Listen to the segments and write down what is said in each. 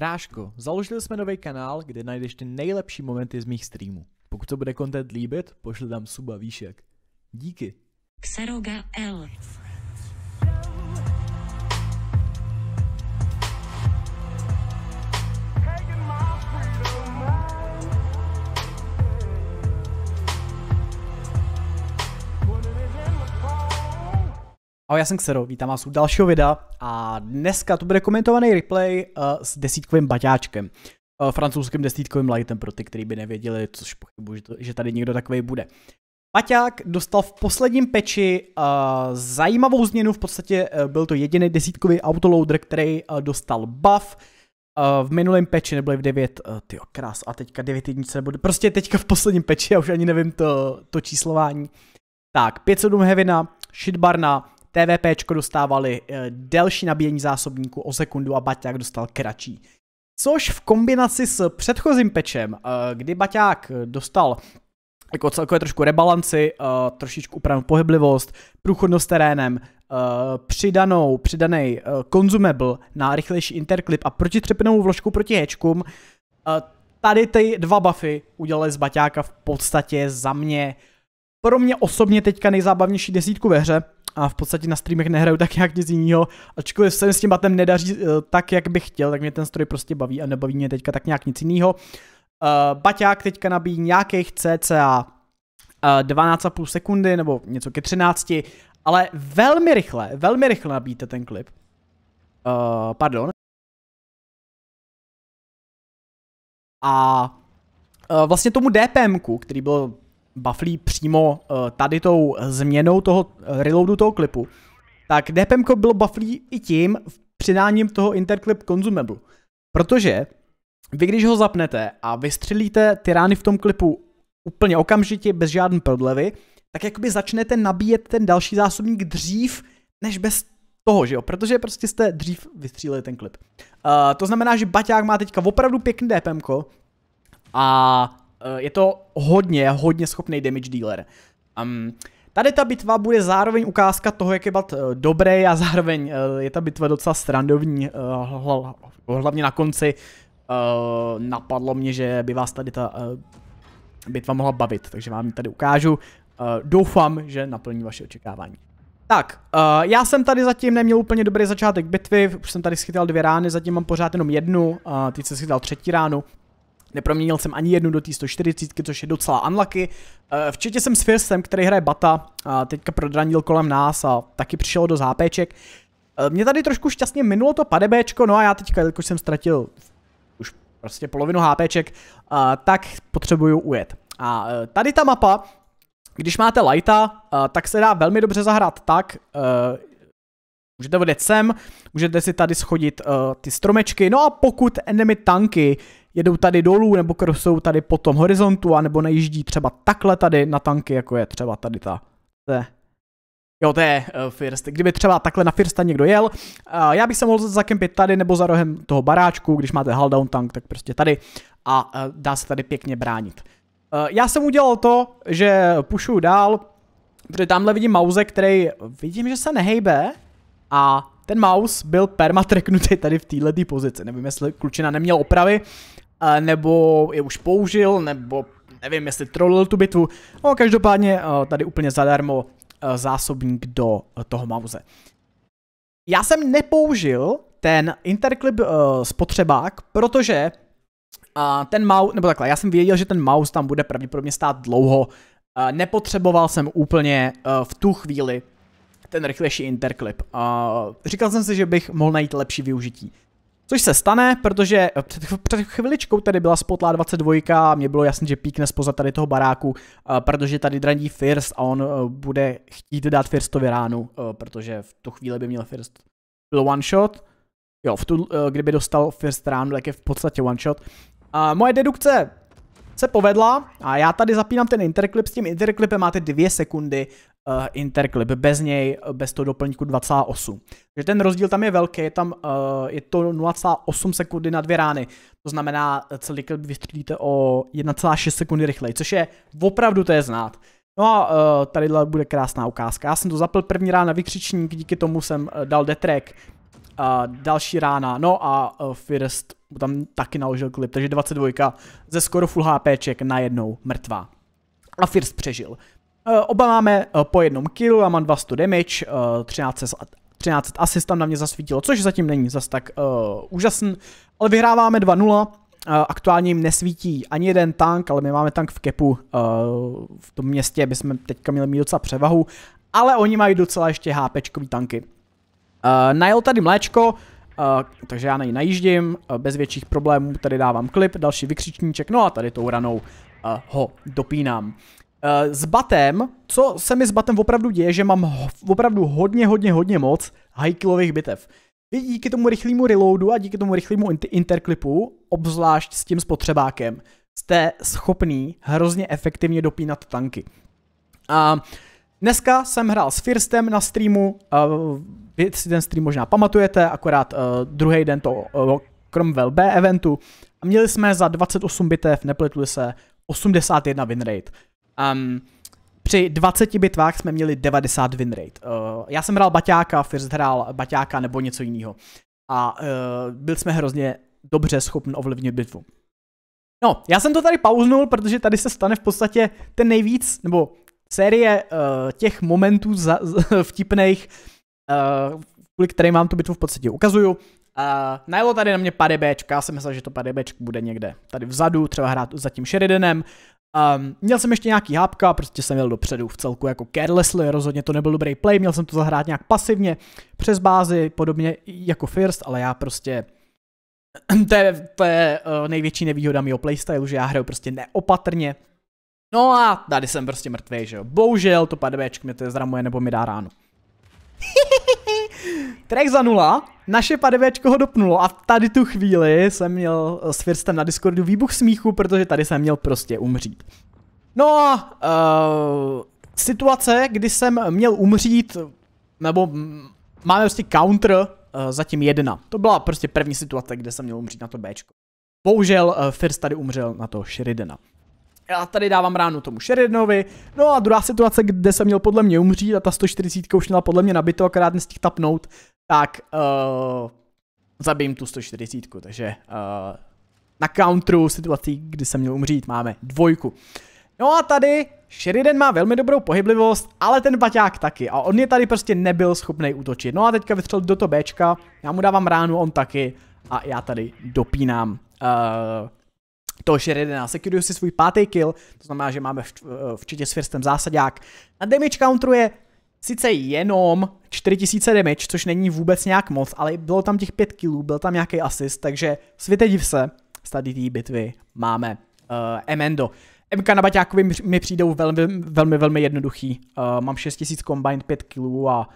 Bráško, založili jsme nový kanál, kde najdeš ty nejlepší momenty z mých streamů. Pokud to bude content líbit, pošli tam suba výšek. Díky. Xeroga L. Ahoj, já jsem Xero, vítám vás u dalšího videa a dneska to bude komentovaný replay uh, s desítkovým baťáčkem. Uh, francouzským desítkovým lightem pro ty, kteří by nevěděli, což pochybuji, že, že tady někdo takový bude. Baťák dostal v posledním peči uh, zajímavou změnu, v podstatě uh, byl to jediný desítkový autoloader, který uh, dostal buff. Uh, v minulém peči nebyly v 9, uh, ty krás, a teďka 9 jednice nebude, prostě teďka v posledním peči, já už ani nevím to, to číslování. Tak, 5-7 Hevina, Shitbarna, TVP dostávali eh, delší nabíjení zásobníku o sekundu a Baťák dostal kratší. Což v kombinaci s předchozím pečem, eh, kdy Baťák dostal jako celkově trošku rebalanci, eh, trošičku upravenou pohyblivost, průchodnost terénem, přidanou, přidaný consumable na rychlejší interklip a protitřepinovou vložku proti hečkům, tady ty dva buffy udělali z Baťáka v podstatě za mě uh, pro mě osobně teďka nejzábavnější desítku ve hře a v podstatě na streamech nehraju tak jak nic jiného, ačkoliv se mi s tím batem nedaří eh, tak, jak bych chtěl, tak mě ten stroj prostě baví a nebaví mě teďka tak nějak nic jiného. Uh, baťák teďka nabíjí nějakých eh, cca uh, 12,5 sekundy nebo něco ke 13, ale velmi rychle, velmi rychle nabíjíte ten klip. Uh, pardon. A uh, vlastně tomu DPMku, který byl bufflí přímo eh, tady tou změnou toho eh, reloadu toho klipu, tak DPM bylo bufflí i tím přidáním toho interclip consumable. Protože vy když ho zapnete a vystřelíte ty rány v tom klipu úplně okamžitě, bez žádné prodlevy, tak jakoby začnete nabíjet ten další zásobník dřív, než bez toho, že jo? Protože prostě jste dřív vystříleli ten klip. Uh, to znamená, že Baťák má teďka opravdu pěkný DPM a Eh, je to hodně, hodně schopný damage dealer. Um, Tady ta bitva bude zároveň ukázka toho, jak je bat eh, dobrý a zároveň eh, je ta bitva docela strandovní, hlavně na konci napadlo mě, že by vás tady ta bitva mohla bavit, takže vám ji tady ukážu. Doufám, že naplní vaše očekávání. Tak, já jsem tady zatím neměl úplně dobrý začátek bitvy, už jsem tady schytal dvě rány, zatím mám pořád jenom jednu, teď jsem schytal třetí ránu, Neproměnil jsem ani jednu do té 140, což je docela unlucky. Eh, včetně jsem s Firstem, který hraje Bata, a teďka prodranil kolem nás a taky přišel do zápeček. Eh, mě tady trošku šťastně minulo to padebéčko, no a já teďka, jakož jsem ztratil už prostě polovinu HPček, eh, tak potřebuju ujet. A tady ta mapa, když máte lighta, tak se dá velmi dobře zahrát tak, můžete odjet sem, můžete si tady schodit ty stromečky, no a pokud enemy tanky jedou tady dolů nebo krosou tady po tom horizontu a nebo nejíždí třeba takhle tady na tanky, jako je třeba tady ta. To je, jo, to je uh, First. Kdyby třeba takhle na Firsta někdo jel, uh, já bych se mohl zakempit tady nebo za rohem toho baráčku, když máte haldown tank, tak prostě tady a uh, dá se tady pěkně bránit. Uh, já jsem udělal to, že pušu dál, protože tamhle vidím mouse, který vidím, že se nehejbe a ten mouse byl permatreknutý tady v této pozici. Nevím, jestli klučina neměl opravy, nebo je už použil, nebo nevím, jestli trolil tu bitvu. No každopádně eh, tady úplně zadarmo eh, zásobník do eh, toho mauze. Já jsem nepoužil ten interclip uh, spotřebák, protože uh, ten mouse, nebo takhle, já jsem věděl, že ten mouse tam bude pravděpodobně stát dlouho. Uh, nepotřeboval jsem úplně uh, v tu chvíli ten rychlejší interklip. Uh, říkal jsem si, že bych mohl najít lepší využití. Což se stane, protože eh, před, před chviličkou tady byla Spotla 22 a mě bylo jasné, že píkne spoza tady toho baráku, eh, protože tady drandí First a on eh, bude chtít dát Firstovi ránu, protože v tu chvíli by měl First. Byl one shot, jo, v tu, kdyby dostal First ránu, tak je v podstatě one shot. A moje dedukce se povedla a já tady zapínám ten interklip, s tím interklipem máte dvě sekundy uh, eh, interklip, bez něj, eh, bez toho doplňku 2,8. Takže ten rozdíl tam je velký, je tam uh, je to 0,8 sekundy na dvě rány, to znamená celý klip vystřílíte o 1,6 sekundy rychleji, což je opravdu to je znát. No a uh, tady bude krásná ukázka. Já jsem to zapl první rána vykřičník, díky tomu jsem uh, dal detrek. A další rána, no a first, First tam taky naložil klip, takže 22 ze skoro full HPček najednou mrtvá. A First přežil. Eh, oba máme eh, po jednom killu, já mám 200 damage, 13 13 asist tam na mě zasvítilo, což zatím není zas tak uh, úžasný, ale vyhráváme 2-0, uh, aktuálně jim nesvítí ani jeden tank, ale my máme tank v kepu uh, v tom městě, aby jsme teďka měli mít docela převahu, ale oni mají docela ještě HP tanky. Uh, najel tady mléčko, uh, takže já na ní najíždím, uh, bez větších problémů tady dávám klip, další vykřičníček, no a tady tou ranou uh, ho dopínám. Eh, s batem, co se mi s batem opravdu děje, že mám opravdu hodně, hodně, hodně moc high bitev. I díky tomu rychlému reloadu a díky tomu rychlému interklipu, obzvlášť s tím spotřebákem, jste schopný hrozně efektivně dopínat tanky. A dneska jsem hrál s Firstem na streamu, eh, vy si ten stream možná pamatujete, akorát eh, druhý den to Cromwell B eventu, a měli jsme za 28 bitev, nepletuli se, 81 winrate. Um, při 20 bitvách jsme měli 90 win rate. Uh, já jsem hrál Baťáka, First hrál Baťáka nebo něco jiného. A uh, byl jsme hrozně dobře schopni ovlivnit bitvu. No, já jsem to tady pauznul, protože tady se stane v podstatě ten nejvíc, nebo série uh, těch momentů za, z, vtipných, uh, kvůli kterým vám tu bitvu v podstatě ukazuju. Uh, najelo tady na mě 5 já jsem myslel, že to 5 bude někde tady vzadu, třeba hrát za tím Sheridanem. Um, měl jsem ještě nějaký hápka, prostě jsem jel dopředu v celku jako carelessly, rozhodně to nebyl dobrý play, měl jsem to zahrát nějak pasivně, přes bázi, podobně jako First, ale já prostě to je, to je uh, největší nevýhoda mého playstylu, že já hraju prostě neopatrně. No a tady jsem prostě mrtvý, že jo. Bohužel to padebečk mi to zramuje nebo mi dá ránu. Trek za nula. Naše padevečko ho dopnulo a tady tu chvíli jsem měl eh, s Firstem na Discordu výbuch smíchu, protože tady jsem měl prostě umřít. No a uh, situace, kdy jsem měl umřít, nebo máme prostě counter uh, zatím jedna. To byla prostě první situace, kde jsem měl umřít na to Bčko. Bohužel uh, First tady umřel na to Sheridana. Já tady dávám ránu tomu Sheridanovi. No a druhá situace, kde jsem měl podle mě umřít a ta 140 už měla podle mě nabito, akorát nestihl tapnout, tak uh, zabijím tu 140, takže uh, na countru situací, kdy jsem měl umřít, máme dvojku. No a tady Sheridan má velmi dobrou pohyblivost, ale ten baťák taky. A on je tady prostě nebyl schopný útočit. No a teďka vystřel do to Bčka, já mu dávám ránu, on taky. A já tady dopínám uh, toho Sheridana. Securuju si svůj pátý kill, to znamená, že máme v, uh, včetně s Firstem zásadák. Na damage je sice jenom 4000 damage, což není vůbec nějak moc, ale bylo tam těch 5 kilů, byl tam nějaký assist, takže světe div se, z tady té bitvy máme uh, Emendo. MK na Baťákovi mi přijdou velmi, velmi, velmi jednoduchý. Uh, mám 6000 combined, 5 kilů a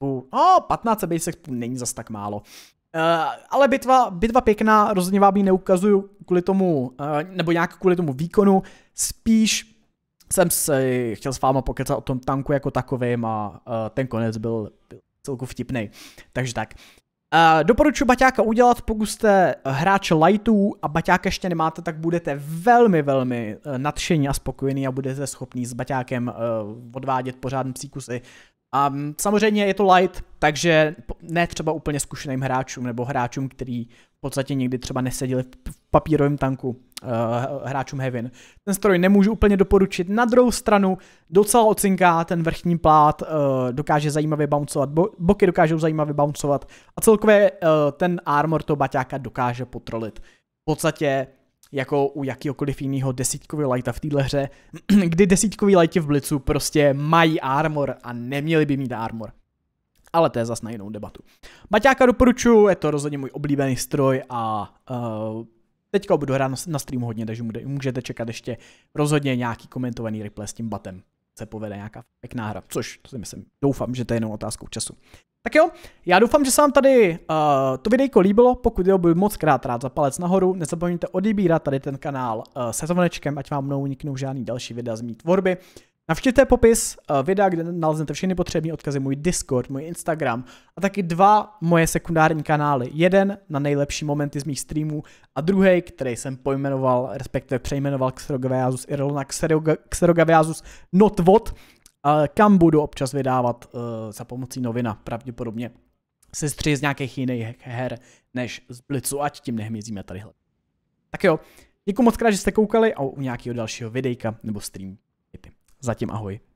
uh, uh, oh, 15 basic není zas tak málo. Uh, ale bitva, bitva pěkná, rozhodně vám ji neukazuju kvůli tomu, uh, nebo nějak kvůli tomu výkonu, spíš jsem se chtěl s váma pokecat o tom tanku jako takovým a uh, ten konec byl, byl celku vtipný. Takže tak. Uh, doporučuji Baťáka udělat, pokud jste hráč lightů a Baťáka ještě nemáte, tak budete velmi, velmi e, nadšení a spokojení a budete schopní s Baťákem uh, odvádět pořádný příkusy, a samozřejmě je to light, takže ne třeba úplně zkušeným hráčům nebo hráčům, který v podstatě nikdy třeba neseděli v papírovém tanku uh, hráčům Heaven. Ten stroj nemůžu úplně doporučit. Na druhou stranu docela ocinká ten vrchní plát, uh, dokáže zajímavě bouncovat, bo- boky dokážou zajímavě bouncovat a celkově uh, ten armor toho baťáka dokáže potrolit. V podstatě jako u jakýkoliv jiného desítkový lighta v téhle hře, kdy desítkový lighty v Blitzu prostě mají armor a neměli by mít armor. Ale to je zas na jinou debatu. Baťáka doporučuju, je to rozhodně můj oblíbený stroj a uh, teďka budu hrát na streamu hodně, takže můžete čekat ještě rozhodně nějaký komentovaný replay s tím batem. Se povede nějaká pěkná hra, což to si myslím, doufám, že to je jenom otázkou času. Tak jo, já doufám, že se vám tady uh, to videjko líbilo, pokud jo, byl moc krát rád za palec nahoru, nezapomeňte odebírat tady ten kanál uh, se zvonečkem, ať vám mnou uniknou žádný další videa z mý tvorby. Navštěte popis uh, videa, kde naleznete všechny potřebné odkazy, můj Discord, můj Instagram a taky dva moje sekundární kanály. Jeden na nejlepší momenty z mých streamů a druhý, který jsem pojmenoval, respektive přejmenoval Xerogaviazus Irlona Xerogaviazus What, kam budu občas vydávat uh, za pomocí novina, pravděpodobně se střih z nějakých jiných her než z Blitzu, ať tím nehmězíme tadyhle. Tak jo, děkuji moc krát, že jste koukali a u nějakého dalšího videjka nebo streamu. Zatím ahoj.